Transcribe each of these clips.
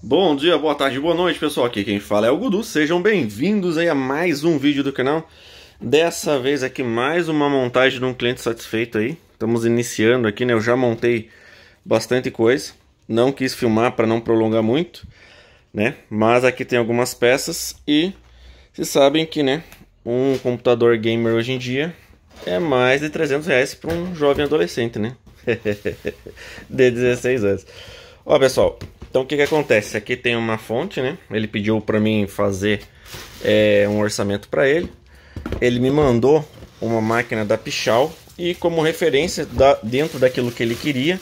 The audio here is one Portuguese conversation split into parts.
Bom dia, boa tarde, boa noite, pessoal. Aqui quem fala é o Gudu. Sejam bem-vindos aí a mais um vídeo do canal. Dessa vez aqui mais uma montagem de um cliente satisfeito aí. Estamos iniciando aqui, né? Eu já montei bastante coisa. Não quis filmar para não prolongar muito, né? Mas aqui tem algumas peças e vocês sabem que, né? Um computador gamer hoje em dia é mais de 300 reais para um jovem adolescente, né? de 16 anos. Ó, pessoal, então o que que acontece? Aqui tem uma fonte, né? Ele pediu para mim fazer é, um orçamento para ele. Ele me mandou uma máquina da Pichal e como referência da, dentro daquilo que ele queria.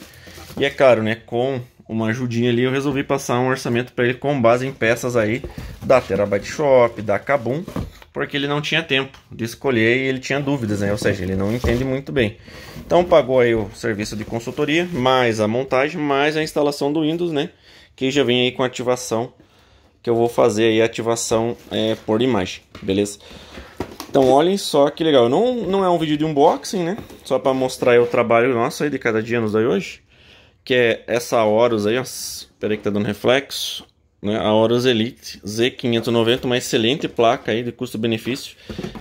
E é claro, né, com uma ajudinha ali eu resolvi passar um orçamento para ele com base em peças aí da Terabyte Shop, da Kabum porque ele não tinha tempo de escolher e ele tinha dúvidas, né? Ou seja, ele não entende muito bem. Então pagou aí o serviço de consultoria, mais a montagem, mais a instalação do Windows, né? Que já vem aí com ativação, que eu vou fazer aí ativação é, por imagem, beleza? Então olhem só que legal, não, não é um vídeo de unboxing, né? Só para mostrar o trabalho nosso aí de cada dia nos daí hoje. Que é essa Horus aí, ó. Espera aí que tá dando reflexo. Né? A Horus Elite Z590, uma excelente placa aí de custo-benefício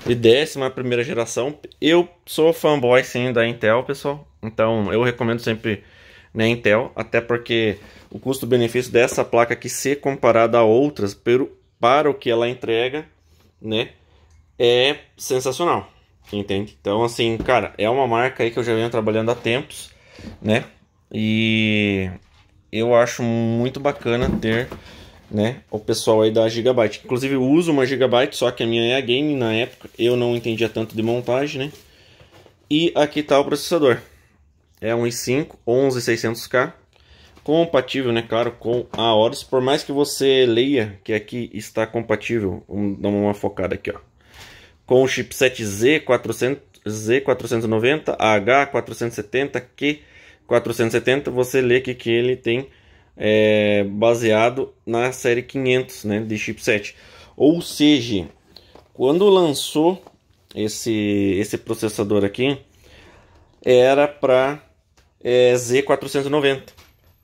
de 11 geração. Eu sou fanboy sim da Intel, pessoal, então eu recomendo sempre na né, Intel, até porque o custo-benefício dessa placa aqui, se comparada a outras, pelo, para o que ela entrega, né, é sensacional, entende? Então, assim, cara, é uma marca aí que eu já venho trabalhando há tempos, né, e eu acho muito bacana ter né? O pessoal aí da Gigabyte. Inclusive eu uso uma Gigabyte, só que a minha é a Game na época. Eu não entendia tanto de montagem, né? E aqui tá o processador. É um i5 11600K. Compatível, né, claro, com a Horus. Por mais que você leia que aqui está compatível. Vamos dar uma focada aqui, ó. Com o chipset Z400, Z490, H470, Q470, você lê que ele tem é, baseado na série 500 né, de chipset. Ou seja, quando lançou esse, esse processador aqui, era para é, Z490.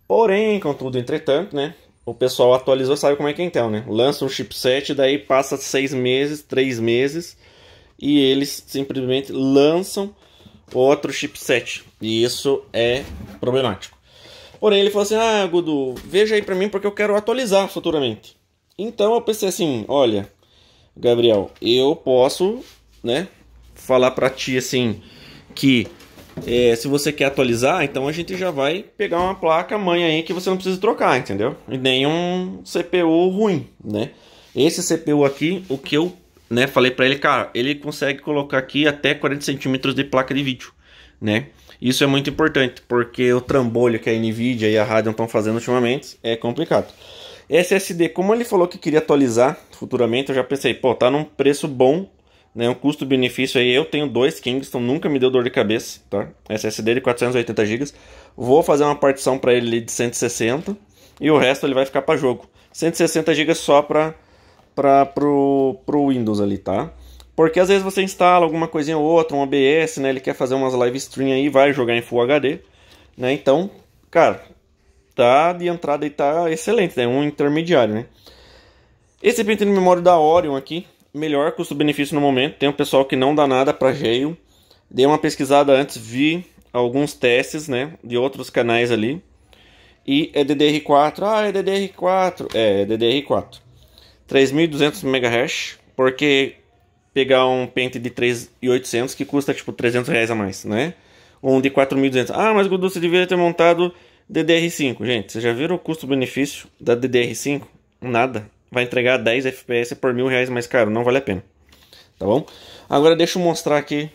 Porém, contudo, entretanto, né, o pessoal atualizou, sabe como é que é Intel, então, né? Lança um chipset, daí passa seis meses, três meses, e eles simplesmente lançam outro chipset. E isso é problemático. Porém, ele falou assim: Ah, Gudu, veja aí para mim porque eu quero atualizar futuramente. Então eu pensei assim: Olha, Gabriel, eu posso, né, falar para ti assim que é, se você quer atualizar, então a gente já vai pegar uma placa mãe aí que você não precisa trocar, entendeu? E nem um CPU ruim, né? Esse CPU aqui, o que eu né, falei para ele, cara, ele consegue colocar aqui até 40 centímetros de placa de vídeo, né? Isso é muito importante, porque o trambolho que a NVIDIA e a Radeon estão fazendo ultimamente é complicado. SSD, como ele falou que queria atualizar futuramente, eu já pensei, pô, tá num preço bom, né, um custo-benefício aí, eu tenho dois Kingston, nunca me deu dor de cabeça, tá? SSD de 480 GB, vou fazer uma partição para ele de 160 e o resto ele vai ficar para jogo. 160 GB só para para pro, pro Windows ali, tá? Porque às vezes você instala alguma coisinha ou outra, um OBS, né? Ele quer fazer umas live stream aí, vai jogar em Full HD, né? Então, cara, tá de entrada e tá excelente, é né? um intermediário, né? Esse pente de memória da Orion aqui, melhor custo-benefício no momento. Tem um pessoal que não dá nada para Geo. Dei uma pesquisada antes, vi alguns testes, né, de outros canais ali. E é DDR4. Ah, é DDR4. É, é DDR4. 3200 MHz, porque pegar um pente de 3.800 que custa tipo 300 reais a mais, né? Ou um de 4.200. Ah, mas Gudu, você deveria ter montado DDR5. Gente, vocês já viram o custo-benefício da DDR5? Nada. Vai entregar 10 FPS por mil reais mais caro. Não vale a pena. Tá bom? Agora deixa eu mostrar aqui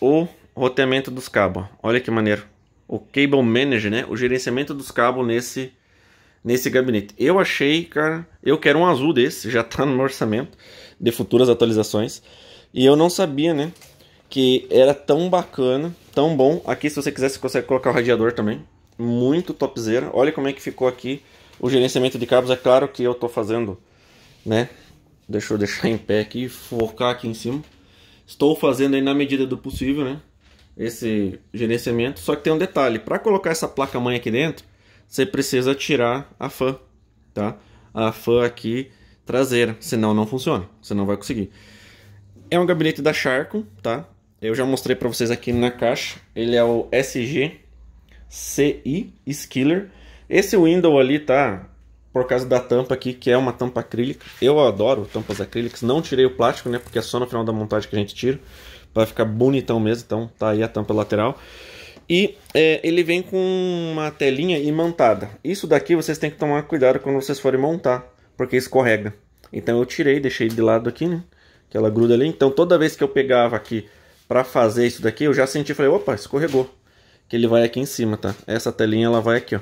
o roteamento dos cabos. Olha que maneiro. O Cable Manager, né? O gerenciamento dos cabos nesse nesse gabinete. Eu achei, cara, eu quero um azul desse, já tá no meu orçamento de futuras atualizações. E eu não sabia, né, que era tão bacana, tão bom. Aqui, se você quiser, você consegue colocar o radiador também. Muito topzera. Olha como é que ficou aqui o gerenciamento de cabos. É claro que eu tô fazendo, né, deixa eu deixar em pé aqui, focar aqui em cima. Estou fazendo aí na medida do possível, né, esse gerenciamento. Só que tem um detalhe, para colocar essa placa-mãe aqui dentro, você precisa tirar a fã, tá? A fã aqui traseira, senão não funciona, você não vai conseguir. É um gabinete da Sharko, tá? Eu já mostrei para vocês aqui na caixa. Ele é o SG CI Skiller. Esse window ali tá por causa da tampa aqui, que é uma tampa acrílica. Eu adoro tampas acrílicas. Não tirei o plástico, né? Porque é só no final da montagem que a gente tira. Pra ficar bonitão mesmo. Então tá aí a tampa lateral. E é, ele vem com uma telinha imantada. Isso daqui vocês têm que tomar cuidado quando vocês forem montar, porque escorrega. Então eu tirei, deixei de lado aqui, né? Que ela gruda ali. Então toda vez que eu pegava aqui para fazer isso daqui, eu já senti, falei, opa, escorregou. Que ele vai aqui em cima, tá? Essa telinha, ela vai aqui, ó.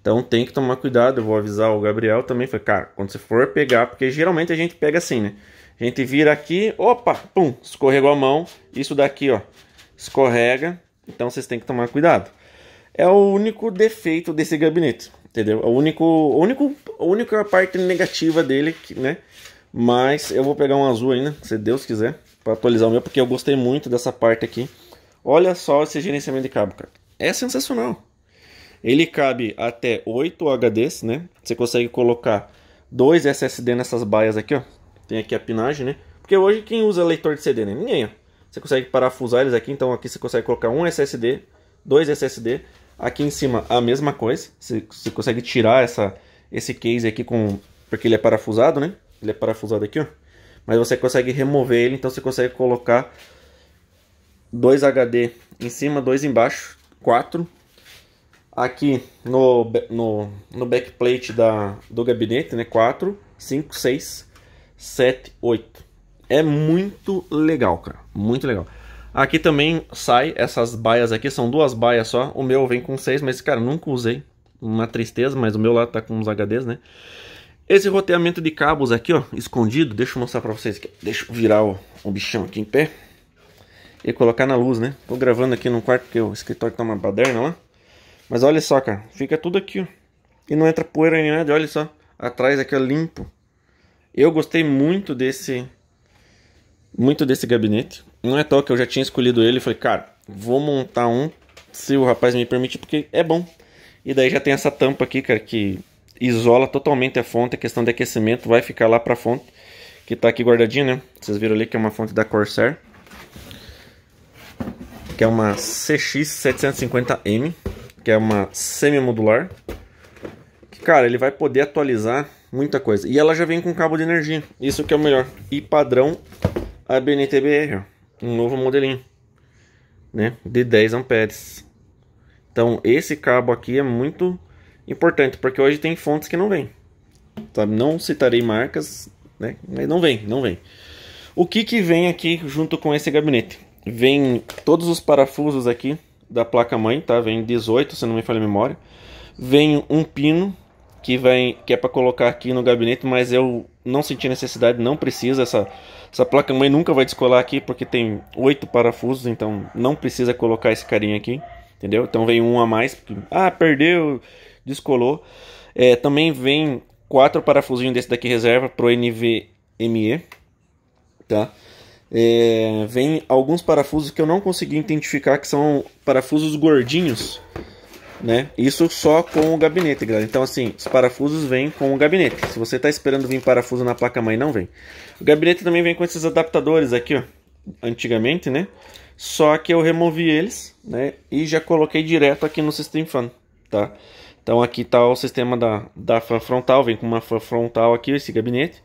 Então tem que tomar cuidado, eu vou avisar o Gabriel também. Falei, cara, quando você for pegar, porque geralmente a gente pega assim, né? A gente vira aqui, opa, pum, escorregou a mão. Isso daqui, ó, escorrega. Então vocês têm que tomar cuidado. É o único defeito desse gabinete, entendeu? É o único, o único, a única parte negativa dele, né? Mas eu vou pegar um azul ainda, se Deus quiser, para atualizar o meu, porque eu gostei muito dessa parte aqui. Olha só esse gerenciamento de cabo, cara. É sensacional. Ele cabe até 8 HDs, né? Você consegue colocar dois SSD nessas baias aqui, ó. Tem aqui a pinagem, né? Porque hoje quem usa leitor de CD, né? Ninguém, ó. Você consegue parafusar eles aqui, então aqui você consegue colocar um SSD, dois SSD. Aqui em cima a mesma coisa, você, você consegue tirar essa, esse case aqui com... Porque ele é parafusado, né? Ele é parafusado aqui, ó. Mas você consegue remover ele, então você consegue colocar dois HD em cima, dois embaixo, quatro aqui no, no, no backplate da, do gabinete, né? Quatro, cinco, seis, sete, oito. É muito legal, cara. Muito legal. Aqui também sai essas baias aqui, são duas baias só. O meu vem com seis, mas cara, nunca usei. Uma tristeza, mas o meu lá tá com uns HDs, né? Esse roteamento de cabos aqui, ó, escondido. Deixa eu mostrar pra vocês. Deixa eu virar o, o bichão aqui em pé. E colocar na luz, né? Tô gravando aqui num quarto, porque o escritório tá uma baderna lá. Mas olha só, cara. Fica tudo aqui, ó. E não entra poeira nem nada, olha só. Atrás aqui é limpo. Eu gostei muito desse muito desse gabinete. Não é à toa que eu já tinha escolhido ele. Falei, cara, vou montar um, se o rapaz me permite, porque é bom. E daí já tem essa tampa aqui, cara, que isola totalmente a fonte. A questão de aquecimento vai ficar lá pra fonte, que tá aqui guardadinha, né? Vocês viram ali que é uma fonte da Corsair. Que é uma CX750M, que é uma semi-modular. Cara, ele vai poder atualizar muita coisa. E ela já vem com cabo de energia, isso que é o melhor. E padrão a BNTBR, um novo modelinho, né, de 10 amperes. Então esse cabo aqui é muito importante, porque hoje tem fontes que não vêm. Sabe? Não citarei marcas, né, mas não vem, não vem. O que que vem aqui junto com esse gabinete? Vem todos os parafusos aqui da placa mãe, tá? Vem 18, se não me falha a memória. Vem um pino que vem que é para colocar aqui no gabinete, mas eu não senti necessidade, não precisa essa essa placa-mãe nunca vai descolar aqui porque tem oito parafusos, então não precisa colocar esse carinha aqui, entendeu? Então vem um a mais, porque, ah, perdeu, descolou. É, também vem quatro parafusinhos desse daqui reserva pro NVMe, tá? É, vem alguns parafusos que eu não consegui identificar que são parafusos gordinhos, né? Isso só com o gabinete, galera. Então, assim, os parafusos vêm com o gabinete. Se você está esperando vir parafuso na placa-mãe, não vem. O gabinete também vem com esses adaptadores aqui, ó. Antigamente, né? Só que eu removi eles, né? E já coloquei direto aqui no System Fan, tá? Então aqui está o sistema da, da fan frontal, vem com uma fan frontal aqui, esse gabinete,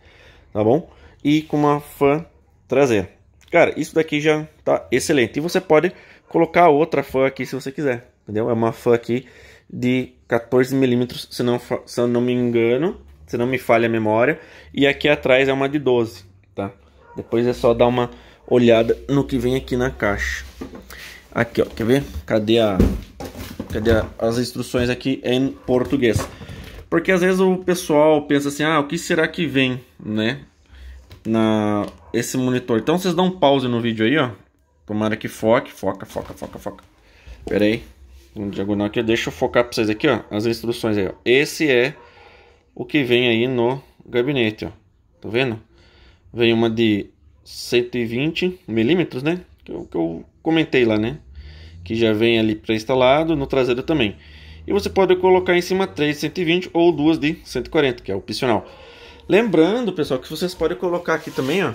tá bom? E com uma fan traseira. Cara, isso daqui já tá excelente. E você pode colocar outra fan aqui se você quiser, entendeu? É uma fan aqui de 14 milímetros, se não, se eu não me engano, se não me falha a memória. E aqui atrás é uma de 12, tá? Depois é só dar uma olhada no que vem aqui na caixa. Aqui, ó, quer ver? Cadê a... Cadê a, as instruções aqui em português? Porque às vezes o pessoal pensa assim, ah, o que será que vem, né? Na... Esse monitor. Então vocês dão um pause no vídeo aí, ó. Tomara que foque. Foca, foca, foca, foca. Pera aí um diagonal aqui. Deixa eu focar para vocês aqui, ó, as instruções aí, ó. Esse é o que vem aí no gabinete, ó. Tá vendo? Vem uma de 120 milímetros, né? Que eu, que eu comentei lá, né? Que já vem ali pré-instalado no traseiro também. E você pode colocar em cima 3 de 120 ou duas de 140, que é opcional. Lembrando, pessoal, que vocês podem colocar aqui também, ó.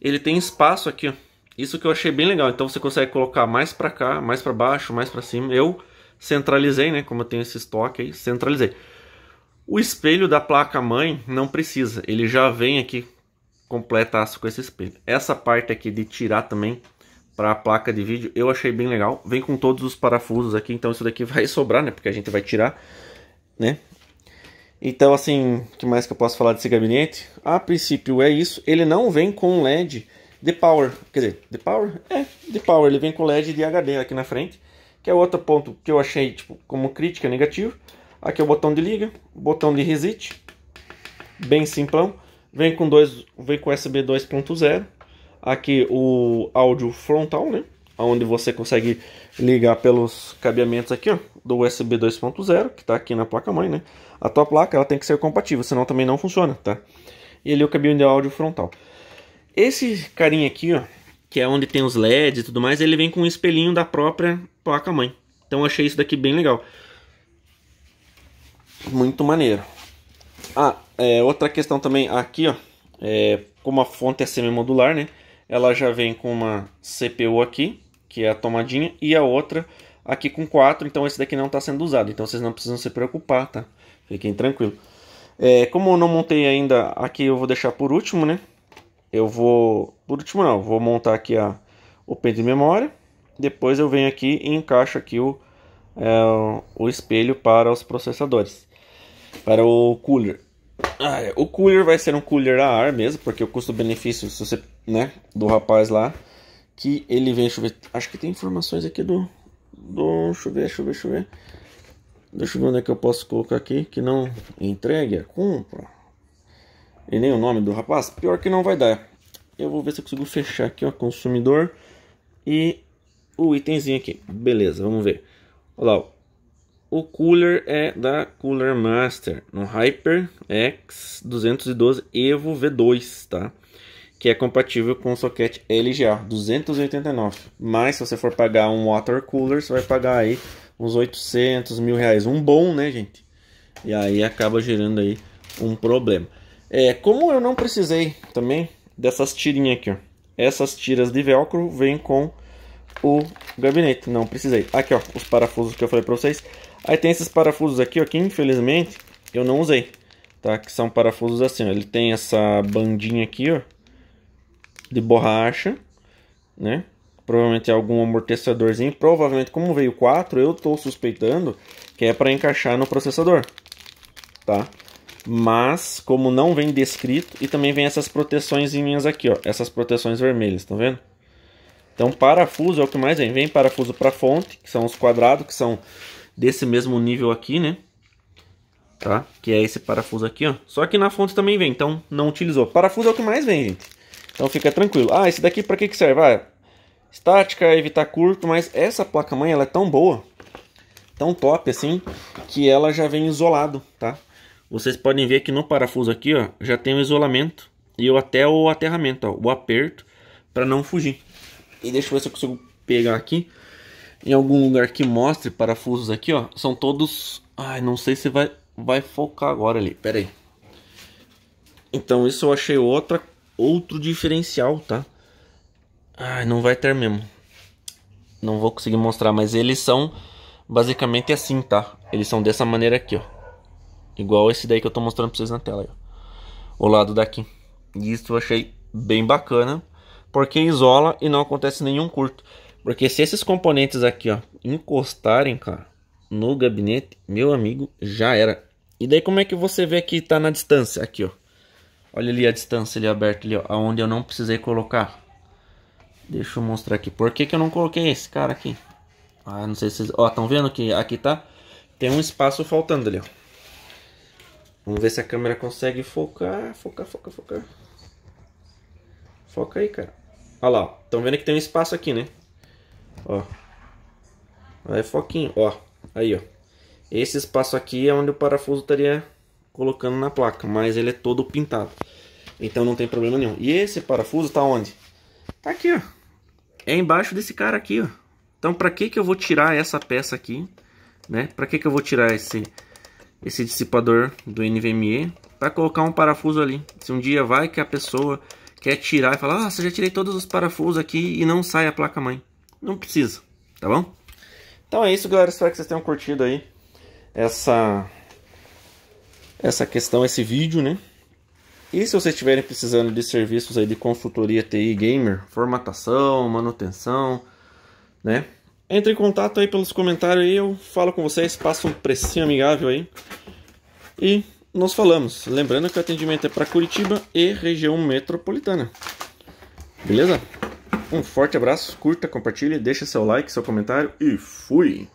Ele tem espaço aqui, ó isso que eu achei bem legal. Então você consegue colocar mais para cá, mais para baixo, mais para cima. Eu centralizei, né? Como eu tenho esse estoque aí, centralizei. O espelho da placa mãe não precisa. Ele já vem aqui completaço com esse espelho. Essa parte aqui de tirar também para a placa de vídeo eu achei bem legal. Vem com todos os parafusos aqui, então isso daqui vai sobrar, né? Porque a gente vai tirar, né? Então, assim, que mais que eu posso falar desse gabinete? A princípio é isso. Ele não vem com LED. The Power, quer dizer, The Power? É, The Power, ele vem com LED de HD aqui na frente, que é outro ponto que eu achei tipo, como crítica negativo. Aqui é o botão de liga, botão de reset, bem simplão. Vem com dois, vem com USB 2.0. Aqui o áudio frontal, né? Onde você consegue ligar pelos cabeamentos aqui, ó, do USB 2.0, que está aqui na placa mãe, né? A tua placa ela tem que ser compatível, senão também não funciona, tá? E ali o cabinho de áudio frontal. Esse carinha aqui, ó, que é onde tem os LEDs e tudo mais, ele vem com um espelhinho da própria placa-mãe. Então achei isso daqui bem legal. Muito maneiro. Ah, é, outra questão também, aqui ó, é, como a fonte é semi-modular, né? Ela já vem com uma CPU aqui, que é a tomadinha, e a outra aqui com 4, então esse daqui não está sendo usado. Então vocês não precisam se preocupar, tá? Fiquem tranquilos. É, como eu não montei ainda, aqui eu vou deixar por último, né? eu vou, por último não, vou montar aqui a, o pente de memória, depois eu venho aqui e encaixo aqui o, é, o espelho para os processadores, para o cooler. Ah, é, o cooler vai ser um cooler a ar mesmo, porque o custo-benefício né, do rapaz lá, que ele vem, deixa eu ver, acho que tem informações aqui do, do, deixa eu ver, deixa eu ver, deixa eu ver, deixa eu ver onde é que eu posso colocar aqui, que não entregue a compra, e nem o nome do rapaz, pior que não vai dar. Eu vou ver se eu consigo fechar aqui, ó, consumidor e o itemzinho aqui. Beleza, vamos ver. Olha lá, ó. o cooler é da Cooler Master, no Hyper X 212 Evo V2, tá? Que é compatível com o socket LGA 289. Mas se você for pagar um water cooler, você vai pagar aí uns 800 mil reais, um bom, né, gente? E aí acaba gerando aí um problema. É, como eu não precisei também dessas tirinhas aqui, ó. Essas tiras de velcro vêm com o gabinete, não precisei. Aqui, ó, os parafusos que eu falei pra vocês. Aí tem esses parafusos aqui, ó, que infelizmente eu não usei, tá? Que são parafusos assim, ó. Ele tem essa bandinha aqui, ó, de borracha, né? Provavelmente é algum amortecedorzinho. Provavelmente, como veio 4, eu tô suspeitando que é para encaixar no processador, tá? mas como não vem descrito e também vem essas linhas aqui, ó, essas proteções vermelhas, tá vendo? Então parafuso é o que mais vem, vem parafuso para fonte, que são os quadrados que são desse mesmo nível aqui, né? Tá? Que é esse parafuso aqui, ó. Só que na fonte também vem, então não utilizou. Parafuso é o que mais vem, gente. Então fica tranquilo. Ah, esse daqui para que que serve? Ah, estática, evitar curto, mas essa placa mãe ela é tão boa, tão top assim, que ela já vem isolado, tá? vocês podem ver que no parafuso aqui, ó, já tem o isolamento e eu até o aterramento, ó, o aperto para não fugir. E deixa eu ver se eu consigo pegar aqui em algum lugar que mostre parafusos aqui, ó. São todos, ai, não sei se vai vai focar agora ali. Pera aí. Então, isso eu achei outra outro diferencial, tá? Ai, não vai ter mesmo. Não vou conseguir mostrar, mas eles são basicamente assim, tá? Eles são dessa maneira aqui, ó. Igual esse daí que eu tô mostrando pra vocês na tela. Aí, o lado daqui. E isso eu achei bem bacana. Porque isola e não acontece nenhum curto. Porque se esses componentes aqui, ó, encostarem, cara, no gabinete, meu amigo, já era. E daí como é que você vê que tá na distância? Aqui, ó. Olha ali a distância ali aberta ali, ó. Aonde eu não precisei colocar. Deixa eu mostrar aqui. Por que que eu não coloquei esse cara aqui? Ah, não sei se vocês... Ó, estão vendo que aqui tá... Tem um espaço faltando ali, ó. Vamos ver se a câmera consegue focar. Focar, focar, focar. Foca aí, cara. Olha lá, estão vendo que tem um espaço aqui, né? Ó. Aí, é foquinho, ó. Aí, ó. Esse espaço aqui é onde o parafuso estaria colocando na placa, mas ele é todo pintado. Então não tem problema nenhum. E esse parafuso tá onde? Tá aqui, ó. É embaixo desse cara aqui, ó. Então pra que que eu vou tirar essa peça aqui, né? Pra que que eu vou tirar esse esse dissipador do NVMe para colocar um parafuso ali. Se um dia vai que a pessoa quer tirar e falar ah, já tirei todos os parafusos aqui e não sai a placa-mãe. Não precisa, tá bom? Então é isso, galera. Espero que vocês tenham curtido aí essa, essa questão, esse vídeo, né? E se vocês estiverem precisando de serviços aí de consultoria TI Gamer, formatação, manutenção, né? Entre em contato aí pelos comentários aí, eu falo com vocês, passo um precinho amigável aí. E nós falamos. Lembrando que o atendimento é para Curitiba e região metropolitana. Beleza? Um forte abraço, curta, compartilhe, deixa seu like, seu comentário e fui!